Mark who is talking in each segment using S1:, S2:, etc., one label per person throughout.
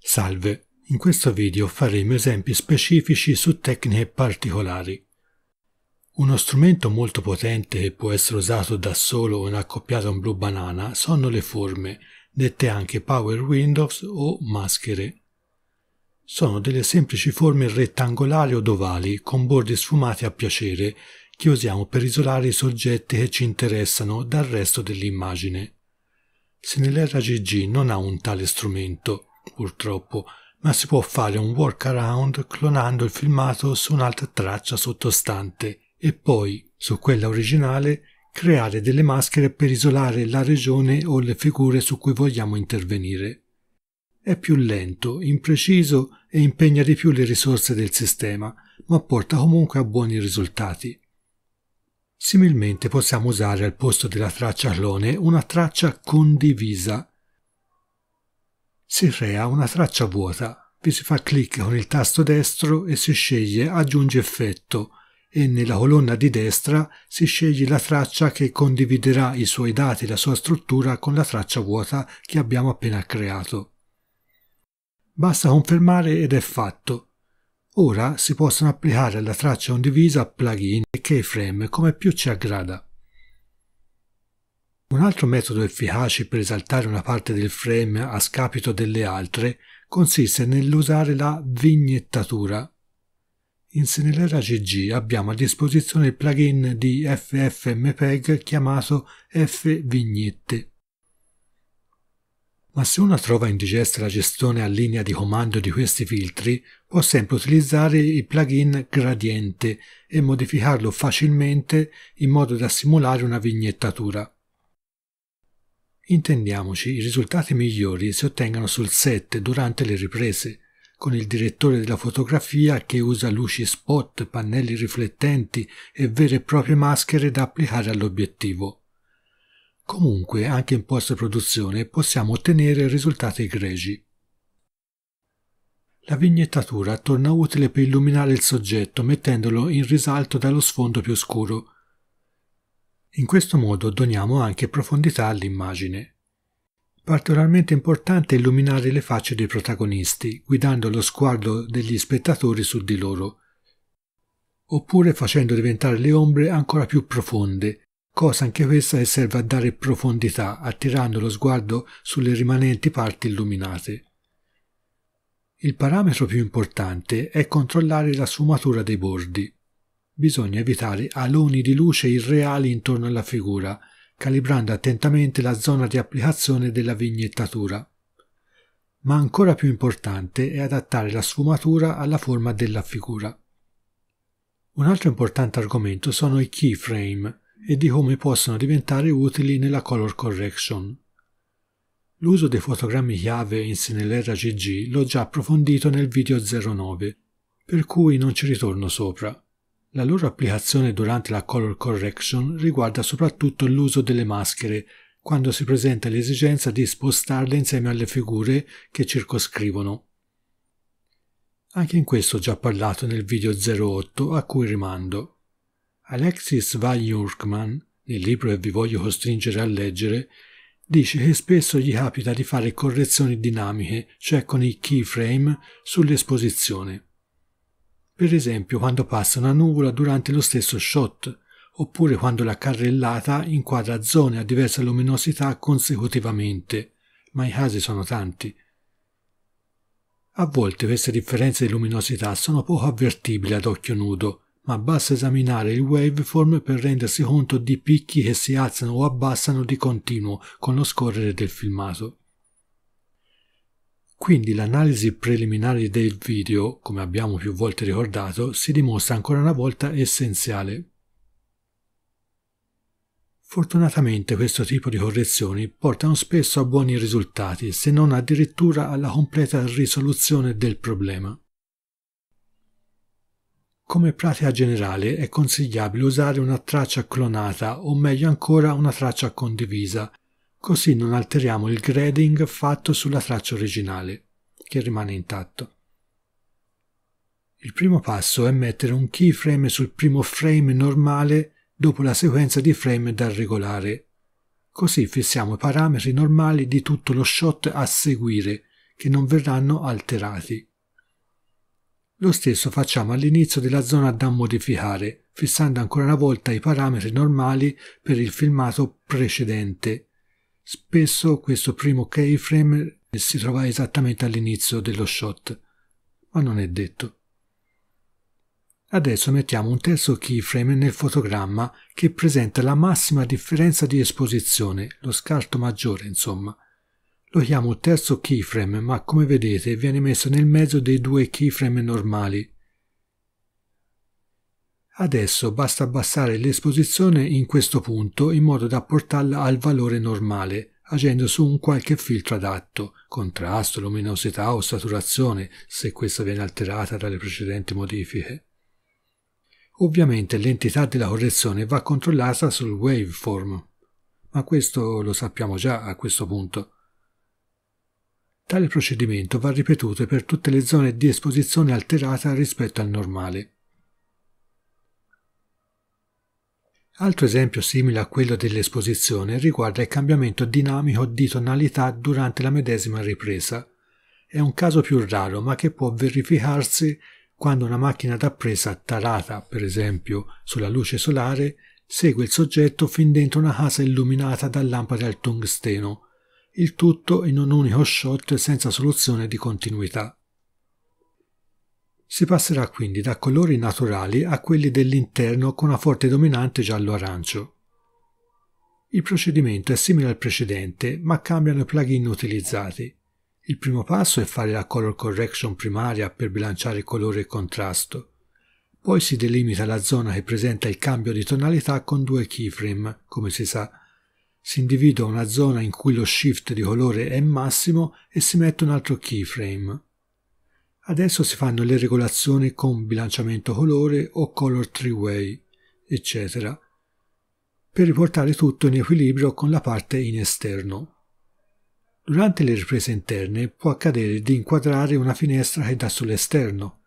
S1: Salve, in questo video faremo esempi specifici su tecniche particolari. Uno strumento molto potente che può essere usato da solo o in accoppiata a un blu banana sono le forme, dette anche Power Windows o maschere. Sono delle semplici forme rettangolari o ovali con bordi sfumati a piacere che usiamo per isolare i soggetti che ci interessano dal resto dell'immagine. Se nell'RGG non ha un tale strumento, purtroppo, ma si può fare un workaround clonando il filmato su un'altra traccia sottostante e poi, su quella originale, creare delle maschere per isolare la regione o le figure su cui vogliamo intervenire. È più lento, impreciso e impegna di più le risorse del sistema, ma porta comunque a buoni risultati. Similmente possiamo usare al posto della traccia clone una traccia condivisa si crea una traccia vuota, vi si fa clic con il tasto destro e si sceglie Aggiungi effetto e nella colonna di destra si sceglie la traccia che condividerà i suoi dati e la sua struttura con la traccia vuota che abbiamo appena creato. Basta confermare ed è fatto. Ora si possono applicare alla traccia condivisa plugin e keyframe come più ci aggrada. Un altro metodo efficace per esaltare una parte del frame a scapito delle altre consiste nell'usare la vignettatura. In Senelera GG abbiamo a disposizione il plugin di FFmpeg chiamato fvignette. Ma se uno trova indigesta la gestione a linea di comando di questi filtri, può sempre utilizzare il plugin gradiente e modificarlo facilmente in modo da simulare una vignettatura. Intendiamoci, i risultati migliori si ottengono sul set durante le riprese, con il direttore della fotografia che usa luci spot, pannelli riflettenti e vere e proprie maschere da applicare all'obiettivo. Comunque, anche in post-produzione possiamo ottenere risultati egregi. La vignettatura torna utile per illuminare il soggetto mettendolo in risalto dallo sfondo più scuro, in questo modo doniamo anche profondità all'immagine. Particolarmente importante è illuminare le facce dei protagonisti, guidando lo sguardo degli spettatori su di loro, oppure facendo diventare le ombre ancora più profonde, cosa anche questa che serve a dare profondità, attirando lo sguardo sulle rimanenti parti illuminate. Il parametro più importante è controllare la sfumatura dei bordi bisogna evitare aloni di luce irreali intorno alla figura, calibrando attentamente la zona di applicazione della vignettatura. Ma ancora più importante è adattare la sfumatura alla forma della figura. Un altro importante argomento sono i keyframe e di come possono diventare utili nella color correction. L'uso dei fotogrammi chiave in Sinellera GG l'ho già approfondito nel video 09, per cui non ci ritorno sopra. La loro applicazione durante la color correction riguarda soprattutto l'uso delle maschere, quando si presenta l'esigenza di spostarle insieme alle figure che circoscrivono. Anche in questo ho già parlato nel video 08 a cui rimando. Alexis Van Jurkman, nel libro che vi voglio costringere a leggere, dice che spesso gli capita di fare correzioni dinamiche, cioè con i keyframe, sull'esposizione per esempio quando passa una nuvola durante lo stesso shot, oppure quando la carrellata inquadra zone a diversa luminosità consecutivamente, ma i casi sono tanti. A volte queste differenze di luminosità sono poco avvertibili ad occhio nudo, ma basta esaminare il waveform per rendersi conto di picchi che si alzano o abbassano di continuo con lo scorrere del filmato. Quindi l'analisi preliminare del video, come abbiamo più volte ricordato, si dimostra ancora una volta essenziale. Fortunatamente questo tipo di correzioni portano spesso a buoni risultati, se non addirittura alla completa risoluzione del problema. Come pratica generale è consigliabile usare una traccia clonata o meglio ancora una traccia condivisa, Così non alteriamo il grading fatto sulla traccia originale, che rimane intatto. Il primo passo è mettere un keyframe sul primo frame normale dopo la sequenza di frame da regolare. Così fissiamo i parametri normali di tutto lo shot a seguire, che non verranno alterati. Lo stesso facciamo all'inizio della zona da modificare, fissando ancora una volta i parametri normali per il filmato precedente Spesso questo primo keyframe si trova esattamente all'inizio dello shot, ma non è detto. Adesso mettiamo un terzo keyframe nel fotogramma che presenta la massima differenza di esposizione, lo scarto maggiore insomma. Lo chiamo terzo keyframe ma come vedete viene messo nel mezzo dei due keyframe normali Adesso basta abbassare l'esposizione in questo punto in modo da portarla al valore normale, agendo su un qualche filtro adatto, contrasto, luminosità o saturazione, se questa viene alterata dalle precedenti modifiche. Ovviamente l'entità della correzione va controllata sul waveform, ma questo lo sappiamo già a questo punto. Tale procedimento va ripetuto per tutte le zone di esposizione alterata rispetto al normale. Altro esempio simile a quello dell'esposizione riguarda il cambiamento dinamico di tonalità durante la medesima ripresa. È un caso più raro, ma che può verificarsi quando una macchina da presa tarata, per esempio, sulla luce solare, segue il soggetto fin dentro una casa illuminata da lampade al tungsteno, il tutto in un unico shot senza soluzione di continuità. Si passerà quindi da colori naturali a quelli dell'interno con una forte dominante giallo-arancio. Il procedimento è simile al precedente, ma cambiano i plugin utilizzati. Il primo passo è fare la color correction primaria per bilanciare colore e contrasto. Poi si delimita la zona che presenta il cambio di tonalità con due keyframe, come si sa. Si individua una zona in cui lo shift di colore è massimo e si mette un altro keyframe. Adesso si fanno le regolazioni con bilanciamento colore o color three-way, eccetera, per riportare tutto in equilibrio con la parte in esterno. Durante le riprese interne può accadere di inquadrare una finestra che dà sull'esterno.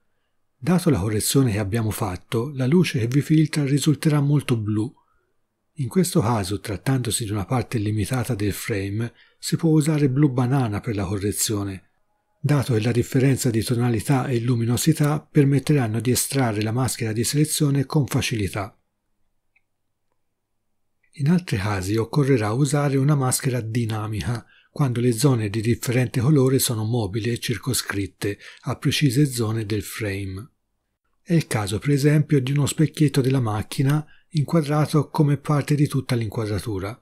S1: Dato la correzione che abbiamo fatto, la luce che vi filtra risulterà molto blu. In questo caso, trattandosi di una parte limitata del frame, si può usare blu banana per la correzione, dato che la differenza di tonalità e luminosità permetteranno di estrarre la maschera di selezione con facilità. In altri casi occorrerà usare una maschera dinamica, quando le zone di differente colore sono mobili e circoscritte a precise zone del frame. È il caso per esempio di uno specchietto della macchina inquadrato come parte di tutta l'inquadratura.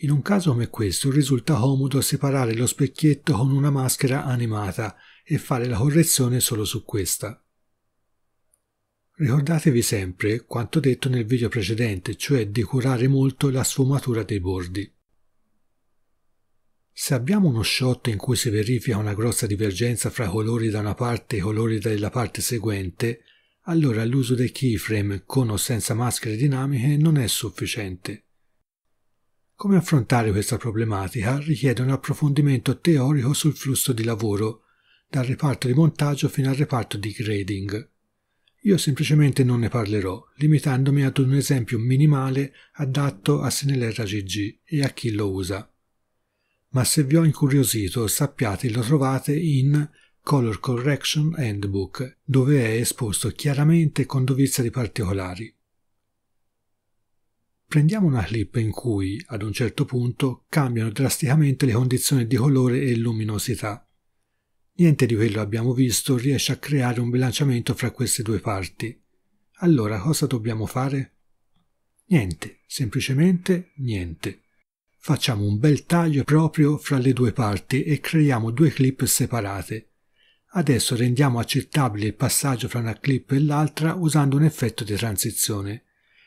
S1: In un caso come questo risulta comodo separare lo specchietto con una maschera animata e fare la correzione solo su questa. Ricordatevi sempre quanto detto nel video precedente, cioè di curare molto la sfumatura dei bordi. Se abbiamo uno shot in cui si verifica una grossa divergenza fra colori da una parte e colori della parte seguente, allora l'uso dei keyframe con o senza maschere dinamiche non è sufficiente. Come affrontare questa problematica richiede un approfondimento teorico sul flusso di lavoro, dal reparto di montaggio fino al reparto di grading. Io semplicemente non ne parlerò, limitandomi ad un esempio minimale adatto a Sinelera GG e a chi lo usa. Ma se vi ho incuriosito, sappiate lo trovate in Color Correction Handbook, dove è esposto chiaramente con dovizia di particolari. Prendiamo una clip in cui, ad un certo punto, cambiano drasticamente le condizioni di colore e luminosità. Niente di quello abbiamo visto riesce a creare un bilanciamento fra queste due parti. Allora cosa dobbiamo fare? Niente, semplicemente niente. Facciamo un bel taglio proprio fra le due parti e creiamo due clip separate. Adesso rendiamo accettabile il passaggio fra una clip e l'altra usando un effetto di transizione.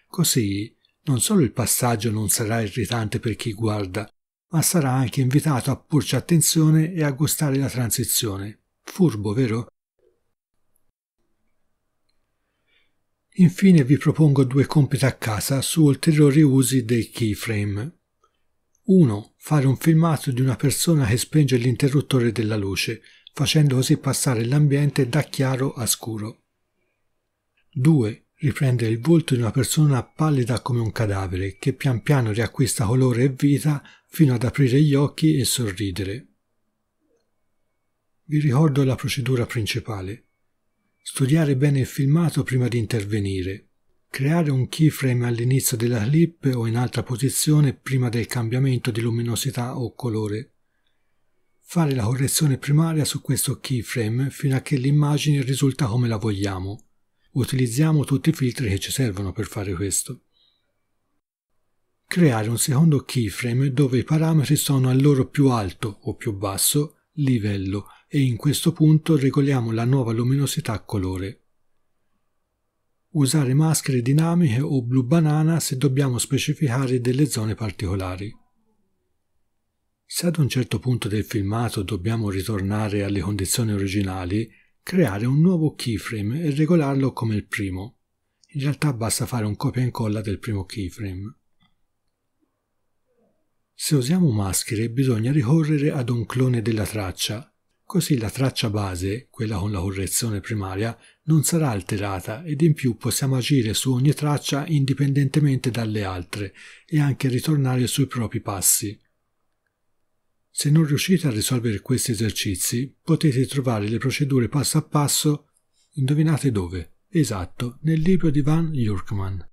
S1: Così non solo il passaggio non sarà irritante per chi guarda, ma sarà anche invitato a porci attenzione e a gustare la transizione. Furbo, vero? Infine vi propongo due compiti a casa su ulteriori usi dei keyframe. 1. Fare un filmato di una persona che spenge l'interruttore della luce, facendo così passare l'ambiente da chiaro a scuro. 2 riprende il volto di una persona pallida come un cadavere, che pian piano riacquista colore e vita fino ad aprire gli occhi e sorridere. Vi ricordo la procedura principale. Studiare bene il filmato prima di intervenire. Creare un keyframe all'inizio della clip o in altra posizione prima del cambiamento di luminosità o colore. Fare la correzione primaria su questo keyframe fino a che l'immagine risulta come la vogliamo. Utilizziamo tutti i filtri che ci servono per fare questo. Creare un secondo keyframe dove i parametri sono al loro più alto o più basso livello e in questo punto regoliamo la nuova luminosità colore. Usare maschere dinamiche o blu banana se dobbiamo specificare delle zone particolari. Se ad un certo punto del filmato dobbiamo ritornare alle condizioni originali, creare un nuovo keyframe e regolarlo come il primo. In realtà basta fare un copia e incolla del primo keyframe. Se usiamo maschere bisogna ricorrere ad un clone della traccia, così la traccia base, quella con la correzione primaria, non sarà alterata ed in più possiamo agire su ogni traccia indipendentemente dalle altre e anche ritornare sui propri passi. Se non riuscite a risolvere questi esercizi, potete trovare le procedure passo a passo, indovinate dove? Esatto, nel libro di Van Jurkman.